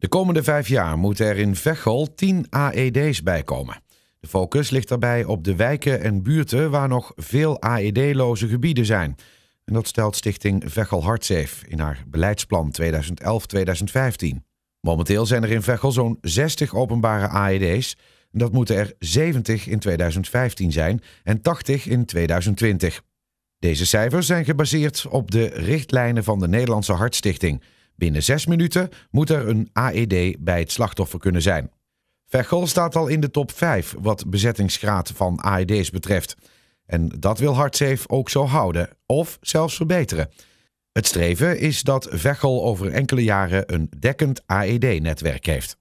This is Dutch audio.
De komende vijf jaar moeten er in Veghel 10 AED's bijkomen. De focus ligt daarbij op de wijken en buurten waar nog veel AED-loze gebieden zijn. En dat stelt stichting Veghel Hartzeef in haar beleidsplan 2011-2015. Momenteel zijn er in Veghel zo'n 60 openbare AED's. Dat moeten er 70 in 2015 zijn en 80 in 2020. Deze cijfers zijn gebaseerd op de richtlijnen van de Nederlandse Hartstichting... Binnen zes minuten moet er een AED bij het slachtoffer kunnen zijn. Veghel staat al in de top 5 wat bezettingsgraad van AED's betreft. En dat wil Hardsafe ook zo houden, of zelfs verbeteren. Het streven is dat Veghel over enkele jaren een dekkend AED-netwerk heeft.